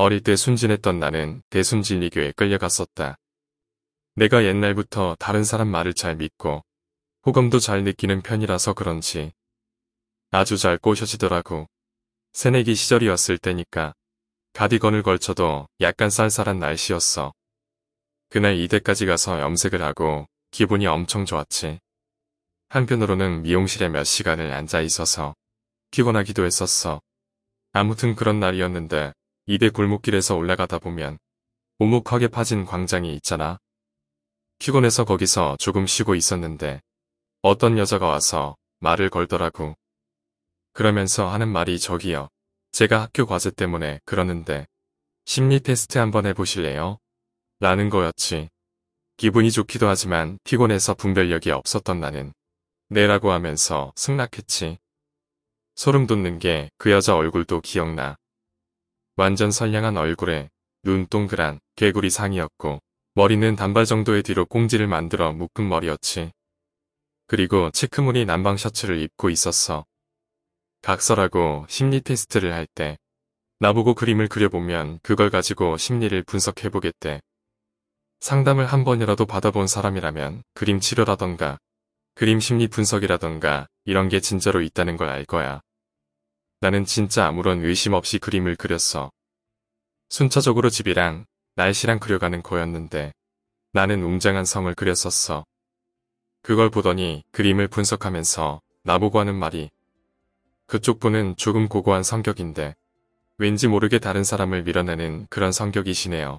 어릴 때 순진했던 나는 대순진리교에 끌려갔었다. 내가 옛날부터 다른 사람 말을 잘 믿고 호감도 잘 느끼는 편이라서 그런지 아주 잘 꼬셔지더라고. 새내기 시절이었을 때니까 가디건을 걸쳐도 약간 쌀쌀한 날씨였어. 그날 이대까지 가서 염색을 하고 기분이 엄청 좋았지. 한편으로는 미용실에 몇 시간을 앉아 있어서 피곤하기도 했었어. 아무튼 그런 날이었는데 이대 골목길에서 올라가다 보면 오목하게 파진 광장이 있잖아. 피곤해서 거기서 조금 쉬고 있었는데 어떤 여자가 와서 말을 걸더라고. 그러면서 하는 말이 저기요. 제가 학교 과제 때문에 그러는데 심리 테스트 한번 해보실래요? 라는 거였지. 기분이 좋기도 하지만 피곤해서 분별력이 없었던 나는 네라고 하면서 승낙했지. 소름 돋는 게 그 여자 얼굴도 기억나. 완전 선량한 얼굴에 눈 동그란 개구리 상이었고 머리는 단발 정도의 뒤로 꽁지를 만들어 묶은 머리였지. 그리고 체크무늬 난방 셔츠를 입고 있었어. 각설하고 심리 테스트를 할 때 나보고 그림을 그려보면 그걸 가지고 심리를 분석해보겠대. 상담을 한 번이라도 받아본 사람이라면 그림 치료라던가 그림 심리 분석이라던가 이런 게 진짜로 있다는 걸 알 거야. 나는 진짜 아무런 의심 없이 그림을 그렸어. 순차적으로 집이랑 날씨랑 그려가는 거였는데 나는 웅장한 성을 그렸었어. 그걸 보더니 그림을 분석하면서 나보고 하는 말이 그쪽 분은 조금 고고한 성격인데 왠지 모르게 다른 사람을 밀어내는 그런 성격이시네요.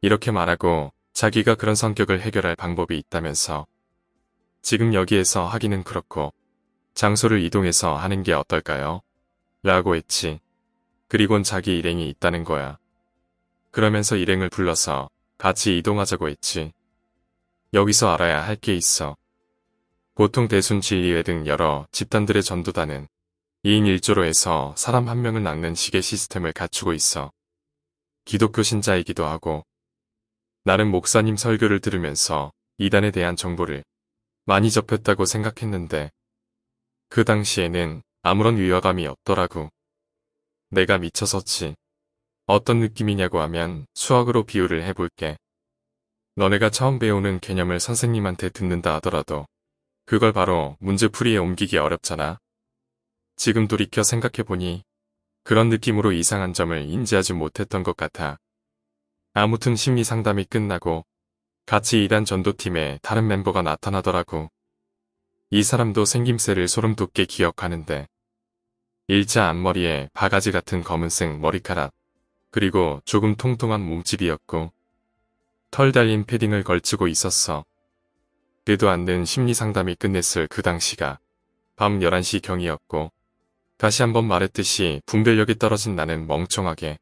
이렇게 말하고 자기가 그런 성격을 해결할 방법이 있다면서 지금 여기에서 하기는 그렇고 장소를 이동해서 하는 게 어떨까요? 라고 했지. 그리곤 자기 일행이 있다는 거야. 그러면서 일행을 불러서 같이 이동하자고 했지. 여기서 알아야 할 게 있어. 보통 대순 진리회 등 여러 집단들의 전도단은 2인 1조로 해서 사람 한 명을 낚는 시계 시스템을 갖추고 있어. 기독교 신자이기도 하고 나는 목사님 설교를 들으면서 이단에 대한 정보를 많이 접했다고 생각했는데 그 당시에는 아무런 위화감이 없더라고. 내가 미쳐서지. 어떤 느낌이냐고 하면 수학으로 비유를 해볼게. 너네가 처음 배우는 개념을 선생님한테 듣는다 하더라도 그걸 바로 문제풀이에 옮기기 어렵잖아. 지금 돌이켜 생각해보니 그런 느낌으로 이상한 점을 인지하지 못했던 것 같아. 아무튼 심리 상담이 끝나고 같이 일한 전도팀에 다른 멤버가 나타나더라고. 이 사람도 생김새를 소름돋게 기억하는데 일자 앞머리에 바가지 같은 검은색 머리카락 그리고 조금 통통한 몸집이었고 털 달린 패딩을 걸치고 있었어. 그도 않는 심리상담이 끝냈을 그 당시가 밤 11시 경이었고 다시 한번 말했듯이 분별력이 떨어진 나는 멍청하게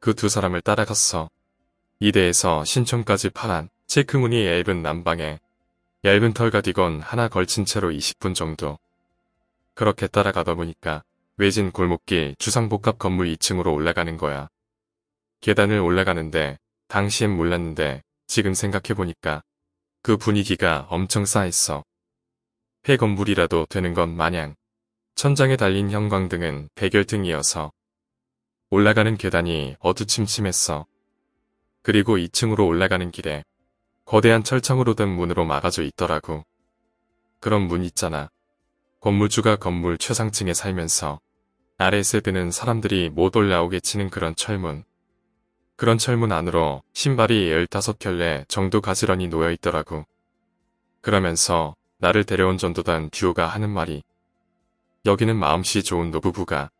그 두 사람을 따라갔어. 이대에서 신촌까지 파란 체크무늬 얇은 난방에 얇은 털 가디건 하나 걸친 채로 20분 정도. 그렇게 따라가다 보니까 외진 골목길 주상복합 건물 2층으로 올라가는 거야. 계단을 올라가는데 당시엔 몰랐는데 지금 생각해보니까 그 분위기가 엄청 싸했어. 폐 건물이라도 되는 건 마냥 천장에 달린 형광등은 백열등이어서 올라가는 계단이 어두침침했어. 그리고 2층으로 올라가는 길에 거대한 철창으로 된 문으로 막아져 있더라고. 그런 문 있잖아. 건물주가 건물 최상층에 살면서 아래 세대는 사람들이 못 올라오게 치는 그런 철문. 그런 철문 안으로 신발이 15켤레 정도 가지런히 놓여 있더라고. 그러면서 나를 데려온 전도단 듀오가 하는 말이 여기는 마음씨 좋은 노부부가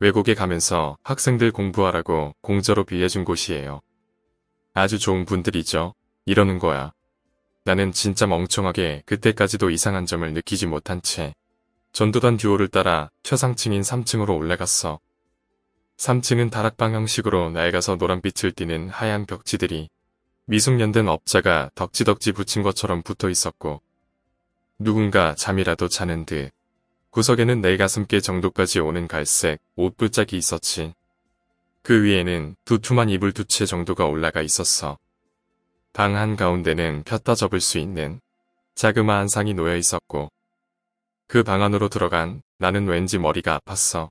외국에 가면서 학생들 공부하라고 공짜로 빌려준 곳이에요. 아주 좋은 분들이죠. 이러는 거야. 나는 진짜 멍청하게 그때까지도 이상한 점을 느끼지 못한 채전두단 듀오를 따라 최상층인 3층으로 올라갔어. 3층은 다락방 형식으로 낡아서 노란빛을 띠는 하얀 벽지들이 미숙련된 업자가 덕지덕지 붙인 것처럼 붙어 있었고 누군가 잠이라도 자는 듯 구석에는 내 가슴께 정도까지 오는 갈색 옷불짝이 있었지. 그 위에는 두툼한 이불 두 채 정도가 올라가 있었어. 방 한가운데는 폈다 접을 수 있는 자그마한 상이 놓여 있었고 그 방 안으로 들어간 나는 왠지 머리가 아팠어.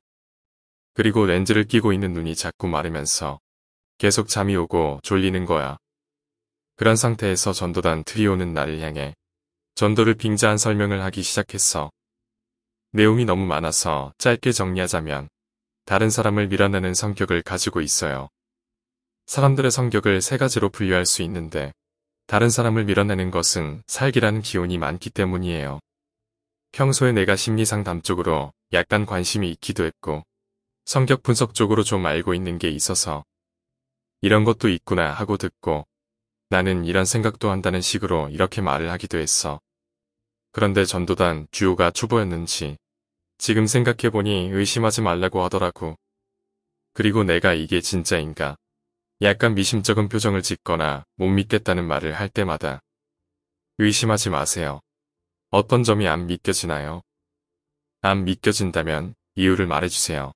그리고 렌즈를 끼고 있는 눈이 자꾸 마르면서 계속 잠이 오고 졸리는 거야. 그런 상태에서 전도단 트리오는 나를 향해 전도를 빙자한 설명을 하기 시작했어. 내용이 너무 많아서 짧게 정리하자면 다른 사람을 밀어내는 성격을 가지고 있어요. 사람들의 성격을 세 가지로 분류할 수 있는데 다른 사람을 밀어내는 것은 살기라는 기운이 많기 때문이에요. 평소에 내가 심리상담 쪽으로 약간 관심이 있기도 했고 성격 분석 쪽으로 좀 알고 있는 게 있어서 이런 것도 있구나 하고 듣고 나는 이런 생각도 한다는 식으로 이렇게 말을 하기도 했어. 그런데 전도단 듀오가 초보였는지 지금 생각해보니 의심하지 말라고 하더라고. 그리고 내가 이게 진짜인가 약간 미심쩍은 표정을 짓거나 못 믿겠다는 말을 할 때마다 의심하지 마세요. 어떤 점이 안 믿겨지나요? 안 믿겨진다면 이유를 말해주세요.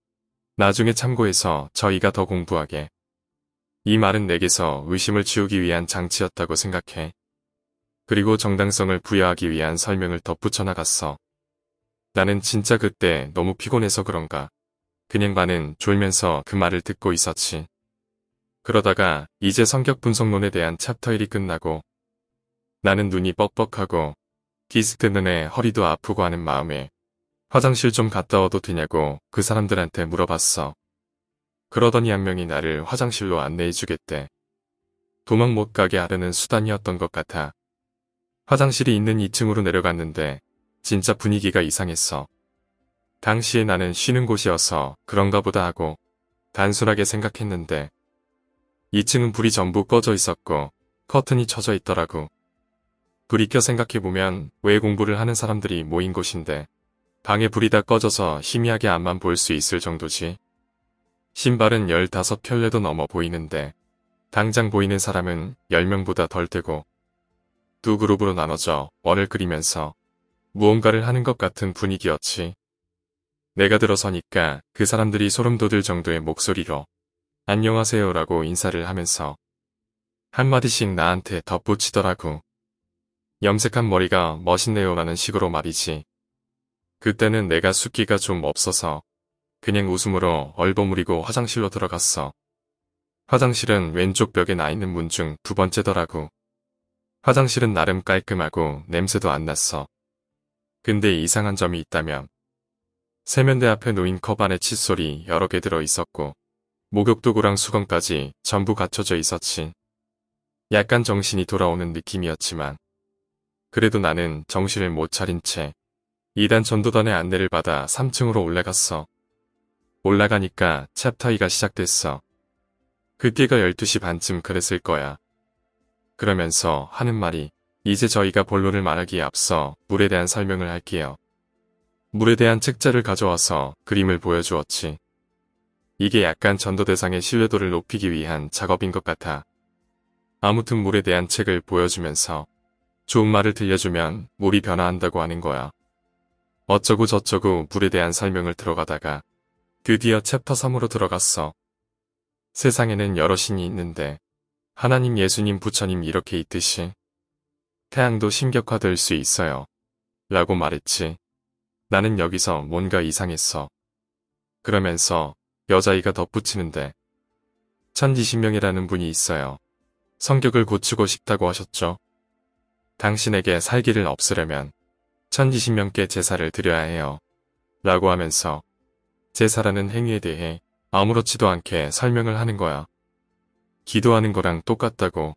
나중에 참고해서 저희가 더 공부하게. 이 말은 내게서 의심을 지우기 위한 장치였다고 생각해. 그리고 정당성을 부여하기 위한 설명을 덧붙여 나갔어. 나는 진짜 그때 너무 피곤해서 그런가. 그냥 반은 졸면서 그 말을 듣고 있었지. 그러다가 이제 성격 분석론에 대한 챕터 1이 끝나고 나는 눈이 뻑뻑하고 디스 트눈에 허리도 아프고 하는 마음에 화장실 좀 갔다 와도 되냐고 그 사람들한테 물어봤어. 그러더니 한 명이 나를 화장실로 안내해주겠대. 도망 못 가게 하려는 수단이었던 것 같아. 화장실이 있는 2층으로 내려갔는데 진짜 분위기가 이상했어. 당시에 나는 쉬는 곳이어서 그런가 보다 하고 단순하게 생각했는데 2층은 불이 전부 꺼져 있었고 커튼이 쳐져 있더라고. 불이 켜 생각해보면 왜 공부를 하는 사람들이 모인 곳인데 방에 불이 다 꺼져서 희미하게 앞만 볼 수 있을 정도지. 신발은 15켤레도 넘어 보이는데 당장 보이는 사람은 10명보다 덜 되고 두 그룹으로 나눠져 원을 그리면서 무언가를 하는 것 같은 분위기였지. 내가 들어서니까 그 사람들이 소름 돋을 정도의 목소리로 안녕하세요라고 인사를 하면서 한마디씩 나한테 덧붙이더라고. 염색한 머리가 멋있네요라는 식으로 말이지. 그때는 내가 숫기가 좀 없어서 그냥 웃음으로 얼버무리고 화장실로 들어갔어. 화장실은 왼쪽 벽에 나 있는 문 중 두 번째더라고. 화장실은 나름 깔끔하고 냄새도 안 났어. 근데 이상한 점이 있다면 세면대 앞에 놓인 컵 안에 칫솔이 여러 개 들어있었고 목욕도구랑 수건까지 전부 갖춰져 있었지. 약간 정신이 돌아오는 느낌이었지만 그래도 나는 정신을 못 차린 채 2단 전도단의 안내를 받아 3층으로 올라갔어. 올라가니까 챕터이가 시작됐어. 그때가 12시 반쯤 그랬을 거야. 그러면서 하는 말이 이제 저희가 본론을 말하기에 앞서 물에 대한 설명을 할게요. 물에 대한 책자를 가져와서 그림을 보여주었지. 이게 약간 전도 대상의 신뢰도를 높이기 위한 작업인 것 같아. 아무튼 물에 대한 책을 보여주면서 좋은 말을 들려주면 물이 변화한다고 하는 거야. 어쩌고 저쩌고 물에 대한 설명을 들어가다가 드디어 챕터 3으로 들어갔어. 세상에는 여러 신이 있는데 하나님 예수님 부처님 이렇게 있듯이 태양도 신격화될 수 있어요. 라고 말했지. 나는 여기서 뭔가 이상했어. 그러면서 여자아이가 덧붙이는데 천 20명이라는 분이 있어요. 성격을 고치고 싶다고 하셨죠. 당신에게 살기를 없으려면 천 20명께 제사를 드려야 해요. 라고 하면서 제사라는 행위에 대해 아무렇지도 않게 설명을 하는 거야. 기도하는 거랑 똑같다고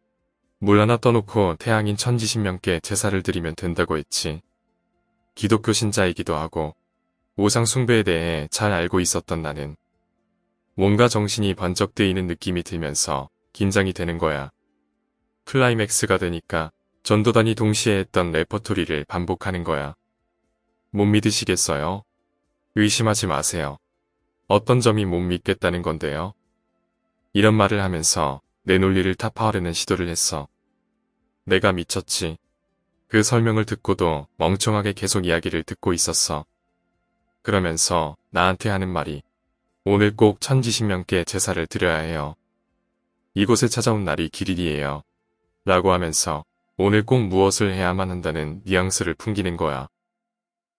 물 하나 떠놓고 태양인 천지신명께 제사를 드리면 된다고 했지. 기독교 신자이기도 하고 오상 숭배에 대해 잘 알고 있었던 나는 뭔가 정신이 번쩍 뜨이는 느낌이 들면서 긴장이 되는 거야. 클라이맥스가 되니까 전도단이 동시에 했던 레퍼토리를 반복하는 거야. 못 믿으시겠어요? 의심하지 마세요. 어떤 점이 못 믿겠다는 건데요? 이런 말을 하면서 내 논리를 타파하려는 시도를 했어. 내가 미쳤지. 그 설명을 듣고도 멍청하게 계속 이야기를 듣고 있었어. 그러면서 나한테 하는 말이 오늘 꼭 천지신명께 제사를 드려야 해요. 이곳에 찾아온 날이 길일이에요. 라고 하면서 오늘 꼭 무엇을 해야만 한다는 뉘앙스를 풍기는 거야.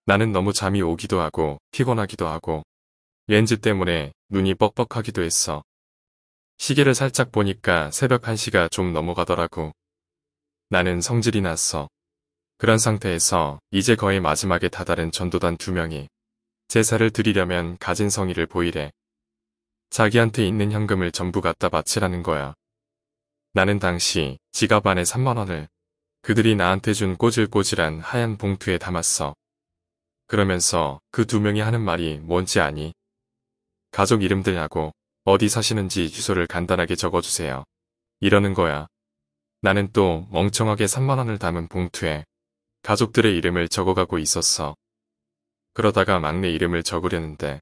나는 너무 잠이 오기도 하고 피곤하기도 하고 렌즈 때문에 눈이 뻑뻑하기도 했어. 시계를 살짝 보니까 새벽 1시가 좀 넘어가더라고. 나는 성질이 났어. 그런 상태에서 이제 거의 마지막에 다다른 전도단 두 명이 제사를 드리려면 가진 성의를 보이래. 자기한테 있는 현금을 전부 갖다 바치라는 거야. 나는 당시 지갑 안에 3만원을 그들이 나한테 준 꼬질꼬질한 하얀 봉투에 담았어. 그러면서 그 두 명이 하는 말이 뭔지 아니? 가족 이름들하고 어디 사시는지 주소를 간단하게 적어주세요. 이러는 거야. 나는 또 멍청하게 3만원을 담은 봉투에 가족들의 이름을 적어가고 있었어. 그러다가 막내 이름을 적으려는데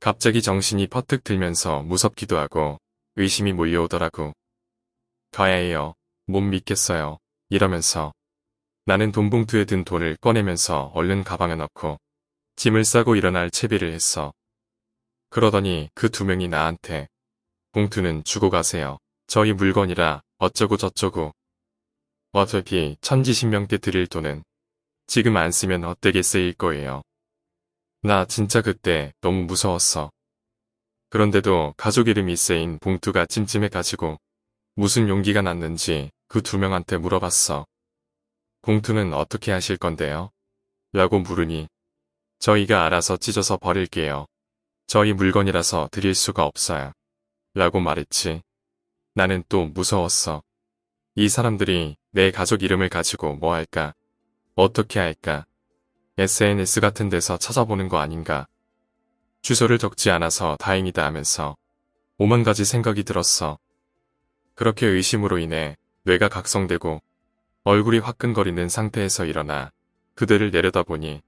갑자기 정신이 퍼뜩 들면서 무섭기도 하고 의심이 몰려오더라고. 가야 해요. 못 믿겠어요. 이러면서 나는 돈봉투에 든 돈을 꺼내면서 얼른 가방에 넣고 짐을 싸고 일어날 채비를 했어. 그러더니 그 두 명이 나한테 봉투는 주고 가세요. 저희 물건이라 어쩌고 저쩌고. 어차피 천지신명 때 드릴 돈은 지금 안 쓰면 어떻게 쓰일 거예요. 나 진짜 그때 너무 무서웠어. 그런데도 가족 이름이 쓰인 봉투가 찜찜해가지고 무슨 용기가 났는지 그 두 명한테 물어봤어. 봉투는 어떻게 하실 건데요? 라고 물으니 저희가 알아서 찢어서 버릴게요. 저희 물건이라서 드릴 수가 없어요. 라고 말했지. 나는 또 무서웠어. 이 사람들이 내 가족 이름을 가지고 뭐 할까? 어떻게 할까? SNS 같은 데서 찾아보는 거 아닌가. 주소를 적지 않아서 다행이다 하면서 오만 가지 생각이 들었어. 그렇게 의심으로 인해 뇌가 각성되고 얼굴이 화끈거리는 상태에서 일어나 그대를 내려다보니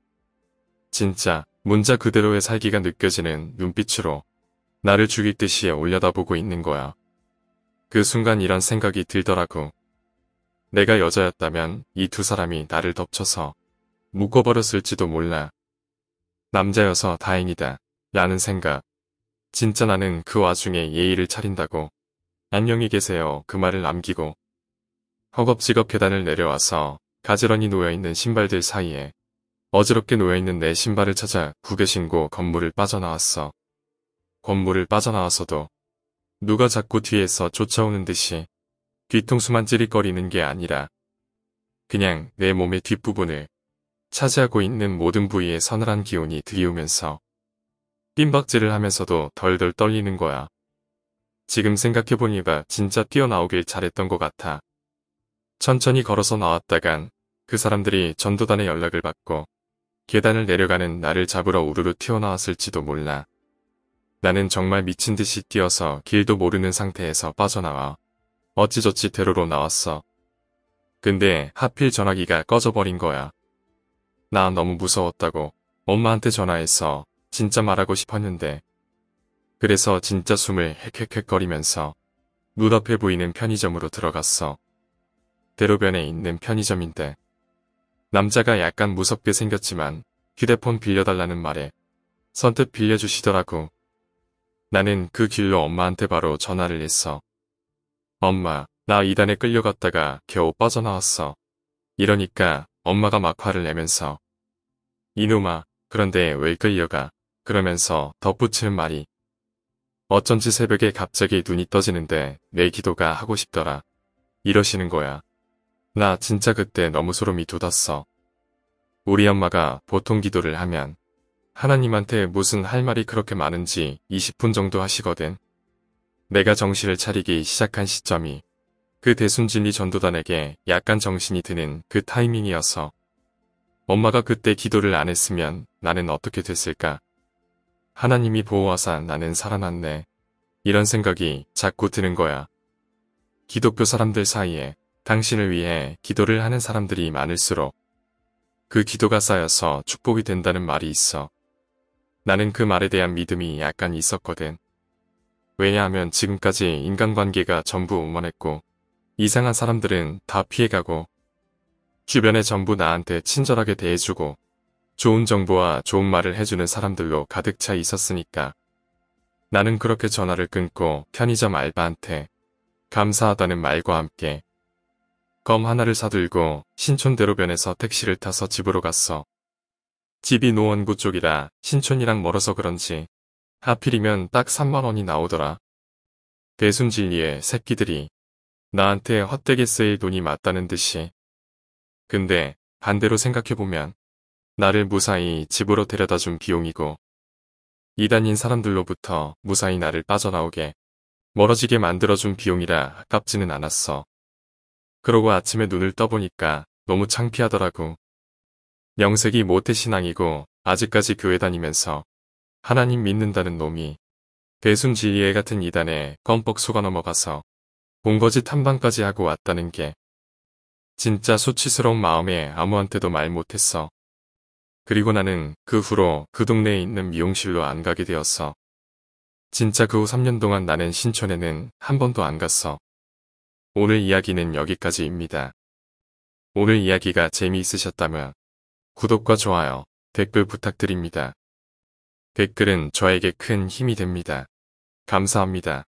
진짜 문자 그대로의 살기가 느껴지는 눈빛으로 나를 죽이듯이 올려다보고 있는 거야. 그 순간 이런 생각이 들더라고. 내가 여자였다면 이 두 사람이 나를 덮쳐서 묶어버렸을지도 몰라. 남자여서 다행이다. 라는 생각. 진짜 나는 그 와중에 예의를 차린다고. 안녕히 계세요. 그 말을 남기고. 허겁지겁 계단을 내려와서 가지런히 놓여있는 신발들 사이에 어지럽게 놓여있는 내 신발을 찾아 구개신고 건물을 빠져나왔어. 건물을 빠져나왔어도 누가 자꾸 뒤에서 쫓아오는 듯이 뒤통수만 찌릿거리는 게 아니라 그냥 내 몸의 뒷부분을 차지하고 있는 모든 부위에 서늘한 기운이 들이우면서 빈박질을 하면서도 덜덜 떨리는 거야. 지금 생각해보니 가 진짜 뛰어나오길 잘했던 것 같아. 천천히 걸어서 나왔다간 그 사람들이 전도단의 연락을 받고 계단을 내려가는 나를 잡으러 우르르 튀어나왔을지도 몰라. 나는 정말 미친 듯이 뛰어서 길도 모르는 상태에서 빠져나와 어찌저찌 대로로 나왔어. 근데 하필 전화기가 꺼져버린 거야. 나 너무 무서웠다고 엄마한테 전화해서 진짜 말하고 싶었는데 그래서 진짜 숨을 헥헥헥거리면서 눈앞에 보이는 편의점으로 들어갔어. 대로변에 있는 편의점인데 남자가 약간 무섭게 생겼지만 휴대폰 빌려달라는 말에 선뜻 빌려주시더라고. 나는 그 길로 엄마한테 바로 전화를 했어. 엄마, 나 이단에 끌려갔다가 겨우 빠져나왔어. 이러니까 엄마가 막 화를 내면서 이놈아 그런데 왜 끌려가 그러면서 덧붙이는 말이 어쩐지 새벽에 갑자기 눈이 떠지는데 내 기도가 하고 싶더라 이러시는 거야. 나 진짜 그때 너무 소름이 돋았어. 우리 엄마가 보통 기도를 하면 하나님한테 무슨 할 말이 그렇게 많은지 20분 정도 하시거든. 내가 정신을 차리기 시작한 시점이 그 대순진리 전도단에게 약간 정신이 드는 그 타이밍이어서 엄마가 그때 기도를 안 했으면 나는 어떻게 됐을까? 하나님이 보호하사 나는 살아났네. 이런 생각이 자꾸 드는 거야. 기독교 사람들 사이에 당신을 위해 기도를 하는 사람들이 많을수록 그 기도가 쌓여서 축복이 된다는 말이 있어. 나는 그 말에 대한 믿음이 약간 있었거든. 왜냐하면 지금까지 인간관계가 전부 응원했고 이상한 사람들은 다 피해가고 주변에 전부 나한테 친절하게 대해주고 좋은 정보와 좋은 말을 해주는 사람들로 가득 차 있었으니까 나는 그렇게 전화를 끊고 편의점 알바한테 감사하다는 말과 함께 검 하나를 사들고 신촌대로변에서 택시를 타서 집으로 갔어. 집이 노원구 쪽이라 신촌이랑 멀어서 그런지 하필이면 딱 3만원이 나오더라. 배순진리의 새끼들이 나한테 헛되게 쓰일 돈이 맞다는 듯이. 근데 반대로 생각해보면 나를 무사히 집으로 데려다 준 비용이고 이단인 사람들로부터 무사히 나를 빠져나오게 멀어지게 만들어준 비용이라 아깝지는 않았어. 그러고 아침에 눈을 떠보니까 너무 창피하더라고. 명색이 모태신앙이고 아직까지 교회 다니면서 하나님 믿는다는 놈이 배순지리에 같은 이단에 껌뻑 속아 넘어가서 본거지 탐방까지 하고 왔다는 게 진짜 수치스러운 마음에 아무한테도 말 못했어. 그리고 나는 그 후로 그 동네에 있는 미용실로 안 가게 되었어. 진짜 그 후 3년 동안 나는 신촌에는 한 번도 안 갔어. 오늘 이야기는 여기까지입니다. 오늘 이야기가 재미있으셨다면 구독과 좋아요, 댓글 부탁드립니다. 댓글은 저에게 큰 힘이 됩니다. 감사합니다.